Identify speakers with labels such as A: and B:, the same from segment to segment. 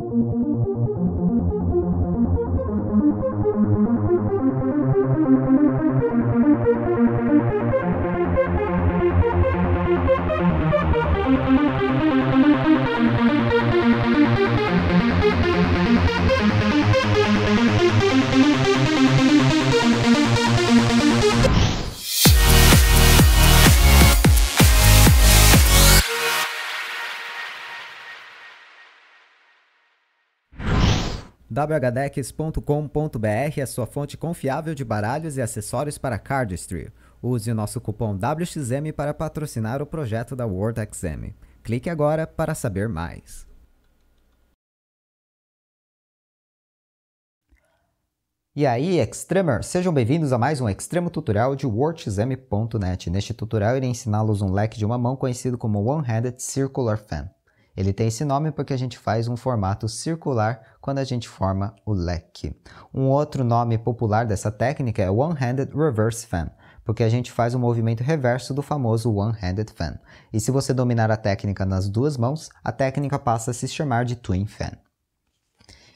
A: thank you whdecks.com.br é sua fonte confiável de baralhos e acessórios para cardistry. Use o nosso cupom WXM para patrocinar o projeto da WorldXM. Clique agora para saber mais. E aí, Extremer! Sejam bem-vindos a mais um Extremo Tutorial de WordXM.net. Neste tutorial, irei ensiná-los um leque de uma mão conhecido como One-Handed Circular Fan. Ele tem esse nome porque a gente faz um formato circular quando a gente forma o leque. Um outro nome popular dessa técnica é One-Handed Reverse Fan, porque a gente faz o um movimento reverso do famoso One-Handed Fan. E se você dominar a técnica nas duas mãos, a técnica passa a se chamar de Twin Fan.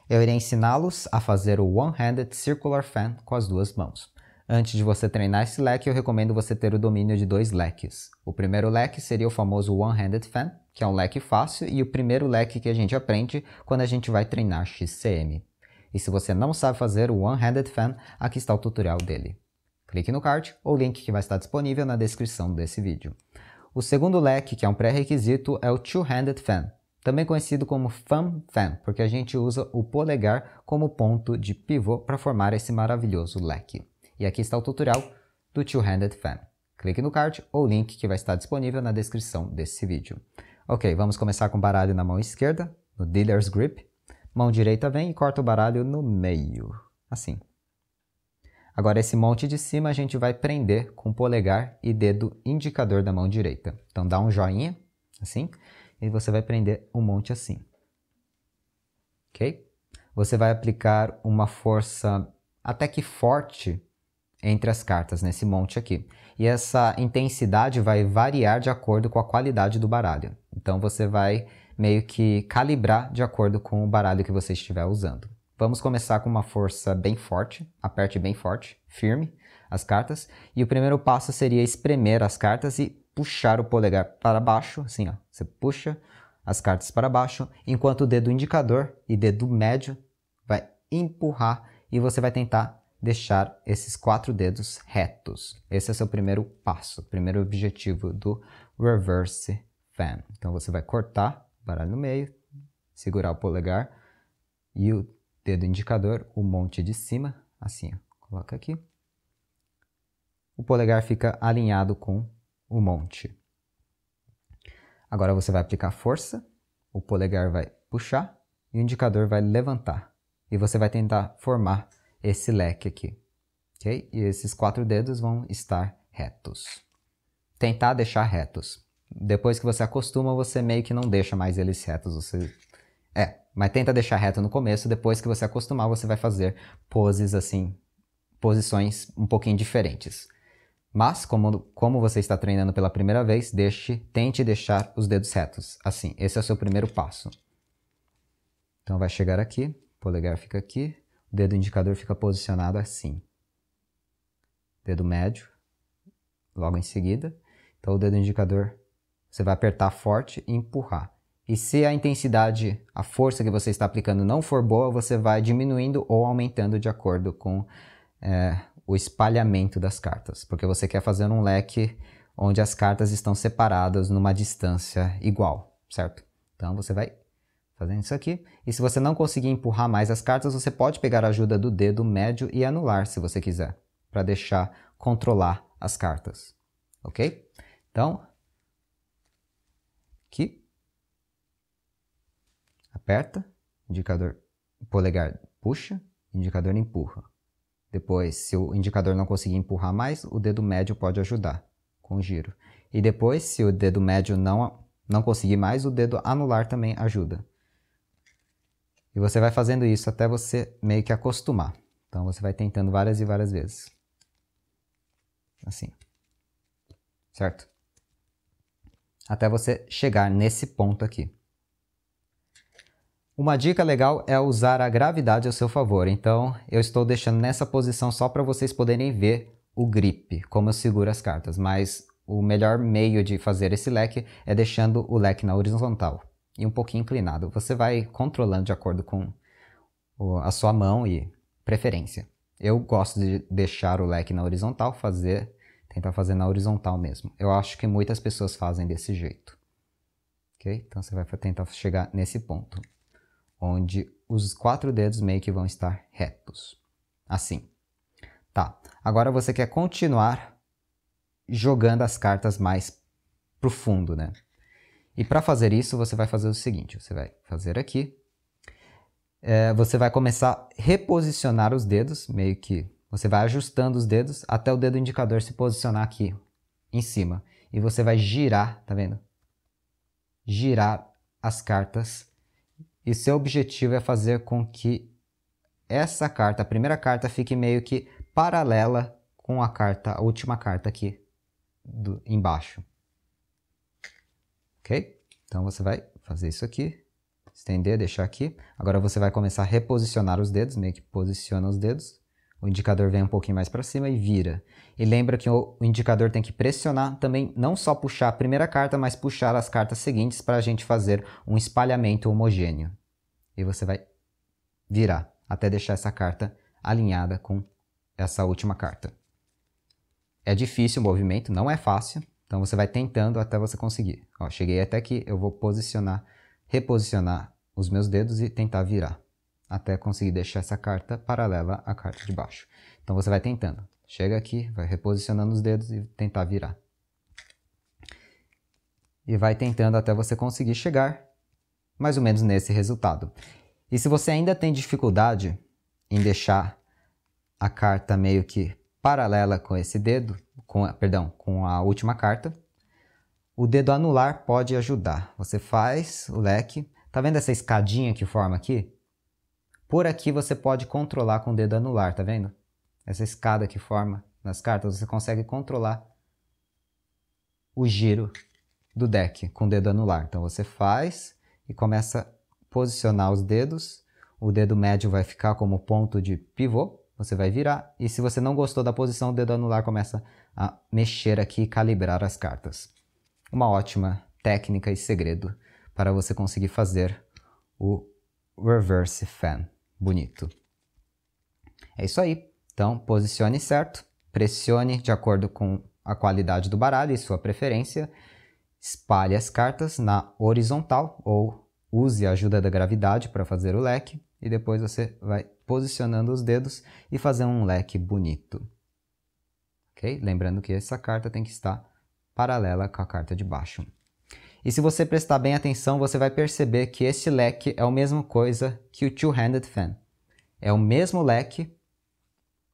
A: Eu irei ensiná-los a fazer o One-Handed Circular Fan com as duas mãos. Antes de você treinar esse leque, eu recomendo você ter o domínio de dois leques. O primeiro leque seria o famoso One-Handed Fan, que é um leque fácil, e o primeiro leque que a gente aprende quando a gente vai treinar XCM. E se você não sabe fazer o One-Handed Fan, aqui está o tutorial dele. Clique no card ou link que vai estar disponível na descrição desse vídeo. O segundo leque, que é um pré-requisito, é o Two-Handed Fan, também conhecido como Fan Fan, porque a gente usa o polegar como ponto de pivô para formar esse maravilhoso leque. E aqui está o tutorial do Two-Handed Fan. Clique no card ou link que vai estar disponível na descrição desse vídeo. Ok, vamos começar com o baralho na mão esquerda, no Dealer's Grip. Mão direita vem e corta o baralho no meio, assim. Agora esse monte de cima a gente vai prender com polegar e dedo indicador da mão direita. Então dá um joinha, assim, e você vai prender um monte assim. Ok? Você vai aplicar uma força até que forte entre as cartas, nesse monte aqui. E essa intensidade vai variar de acordo com a qualidade do baralho. Então você vai meio que calibrar de acordo com o baralho que você estiver usando. Vamos começar com uma força bem forte, aperte bem forte, firme as cartas. E o primeiro passo seria espremer as cartas e puxar o polegar para baixo, assim ó. Você puxa as cartas para baixo, enquanto o dedo indicador e dedo médio vai empurrar e você vai tentar deixar esses quatro dedos retos. Esse é o seu primeiro passo, primeiro objetivo do reverse fan. Então você vai cortar o baralho no meio, segurar o polegar e o dedo indicador, o monte de cima, assim, ó, coloca aqui. O polegar fica alinhado com o monte. Agora você vai aplicar força, o polegar vai puxar e o indicador vai levantar. E você vai tentar formar esse leque aqui. ok? E esses quatro dedos vão estar retos. Tentar deixar retos. Depois que você acostuma, você meio que não deixa mais eles retos. Você... É, mas tenta deixar reto no começo. Depois que você acostumar, você vai fazer poses assim, posições um pouquinho diferentes. Mas, como, como você está treinando pela primeira vez, deixe, tente deixar os dedos retos. Assim, esse é o seu primeiro passo. Então, vai chegar aqui, polegar fica aqui, o dedo indicador fica posicionado assim. Dedo médio, logo em seguida. Então, o dedo indicador, você vai apertar forte e empurrar. E se a intensidade, a força que você está aplicando não for boa, você vai diminuindo ou aumentando de acordo com é, o espalhamento das cartas. Porque você quer fazer um leque onde as cartas estão separadas numa distância igual, certo? Então, você vai fazendo isso aqui. E se você não conseguir empurrar mais as cartas, você pode pegar a ajuda do dedo médio e anular se você quiser, para deixar controlar as cartas, ok? Então, aqui, aperta, indicador polegar puxa, indicador empurra. Depois, se o indicador não conseguir empurrar mais, o dedo médio pode ajudar com o giro. E depois, se o dedo médio não, não conseguir mais, o dedo anular também ajuda. E você vai fazendo isso até você meio que acostumar. Então você vai tentando várias e várias vezes. Assim. Certo? Até você chegar nesse ponto aqui. Uma dica legal é usar a gravidade ao seu favor. Então eu estou deixando nessa posição só para vocês poderem ver o grip, como eu seguro as cartas. Mas o melhor meio de fazer esse leque é deixando o leque na horizontal e um pouquinho inclinado. Você vai controlando de acordo com a sua mão e preferência. Eu gosto de deixar o leque na horizontal, fazer, tentar fazer na horizontal mesmo. Eu acho que muitas pessoas fazem desse jeito. ok Então você vai tentar chegar nesse ponto, onde os quatro dedos meio que vão estar retos. Assim. Tá. Agora você quer continuar jogando as cartas mais pro fundo, né? E para fazer isso, você vai fazer o seguinte: você vai fazer aqui, é, você vai começar a reposicionar os dedos, meio que você vai ajustando os dedos até o dedo indicador se posicionar aqui em cima. E você vai girar, tá vendo? Girar as cartas. E seu objetivo é fazer com que essa carta, a primeira carta, fique meio que paralela com a carta, a última carta aqui do, embaixo ok? Então você vai fazer isso aqui, estender, deixar aqui. Agora você vai começar a reposicionar os dedos, meio que posiciona os dedos. O indicador vem um pouquinho mais para cima e vira. E lembra que o indicador tem que pressionar também, não só puxar a primeira carta, mas puxar as cartas seguintes para a gente fazer um espalhamento homogêneo. E você vai virar até deixar essa carta alinhada com essa última carta. É difícil o movimento, não é fácil, então você vai tentando até você conseguir. Ó, cheguei até aqui, eu vou posicionar, reposicionar os meus dedos e tentar virar até conseguir deixar essa carta paralela à carta de baixo. Então você vai tentando. Chega aqui, vai reposicionando os dedos e tentar virar. E vai tentando até você conseguir chegar mais ou menos nesse resultado. E se você ainda tem dificuldade em deixar a carta meio que paralela com esse dedo, com, perdão, com a última carta. O dedo anular pode ajudar. Você faz o leque. Tá vendo essa escadinha que forma aqui? Por aqui você pode controlar com o dedo anular, tá vendo? Essa escada que forma nas cartas, você consegue controlar o giro do deck com o dedo anular. Então você faz e começa a posicionar os dedos. O dedo médio vai ficar como ponto de pivô você vai virar. E se você não gostou da posição, o dedo anular começa a mexer aqui e calibrar as cartas. Uma ótima técnica e segredo para você conseguir fazer o reverse fan bonito. É isso aí. Então, posicione certo, pressione de acordo com a qualidade do baralho e sua preferência, espalhe as cartas na horizontal ou use a ajuda da gravidade para fazer o leque e depois você vai posicionando os dedos e fazer um leque bonito. ok? Lembrando que essa carta tem que estar paralela com a carta de baixo. E se você prestar bem atenção, você vai perceber que esse leque é a mesma coisa que o two-handed fan. É o mesmo leque,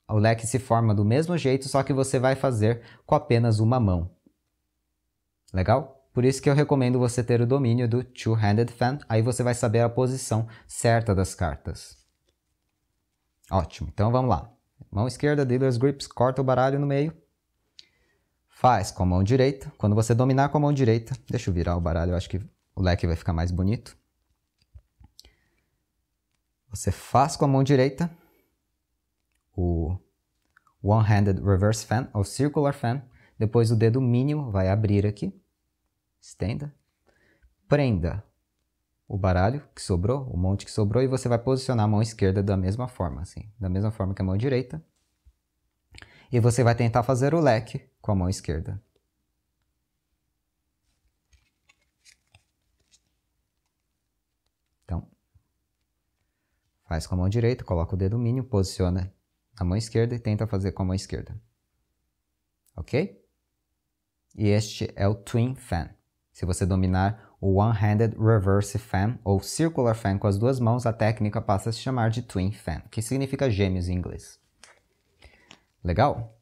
A: o leque se forma do mesmo jeito, só que você vai fazer com apenas uma mão. Legal? Por isso que eu recomendo você ter o domínio do two-handed fan, aí você vai saber a posição certa das cartas. Ótimo, então vamos lá. Mão esquerda, dealer's grips, corta o baralho no meio. Faz com a mão direita. Quando você dominar com a mão direita, deixa eu virar o baralho, eu acho que o leque vai ficar mais bonito. Você faz com a mão direita o one-handed reverse fan, ou circular fan. Depois o dedo mínimo vai abrir aqui. Estenda. Prenda o baralho que sobrou, o monte que sobrou, e você vai posicionar a mão esquerda da mesma forma, assim, da mesma forma que a mão direita. E você vai tentar fazer o leque com a mão esquerda. Então, faz com a mão direita, coloca o dedo mínimo, posiciona a mão esquerda e tenta fazer com a mão esquerda. Ok? E este é o Twin Fan. Se você dominar o One-Handed Reverse Fan ou Circular Fan com as duas mãos, a técnica passa a se chamar de Twin Fan, que significa gêmeos em inglês. Legal?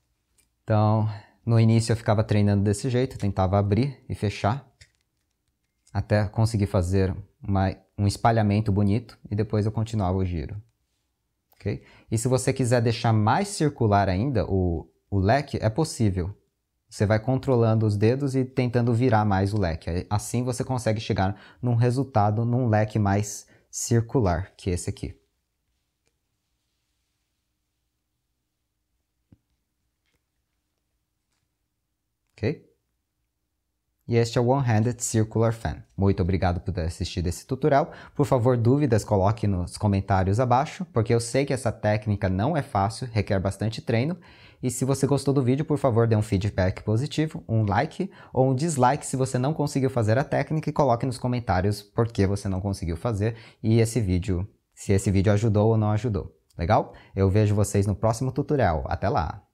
A: Então, no início eu ficava treinando desse jeito, tentava abrir e fechar, até conseguir fazer uma, um espalhamento bonito e depois eu continuava o giro. Okay? E se você quiser deixar mais circular ainda o, o leque, é possível. Você vai controlando os dedos e tentando virar mais o leque. Assim você consegue chegar num resultado, num leque mais circular, que esse aqui. Ok? E este é o One-Handed Circular Fan. Muito obrigado por ter assistido esse tutorial. Por favor, dúvidas coloque nos comentários abaixo, porque eu sei que essa técnica não é fácil, requer bastante treino. E se você gostou do vídeo, por favor, dê um feedback positivo, um like ou um dislike se você não conseguiu fazer a técnica e coloque nos comentários por que você não conseguiu fazer e esse vídeo, se esse vídeo ajudou ou não ajudou. Legal? Eu vejo vocês no próximo tutorial. Até lá!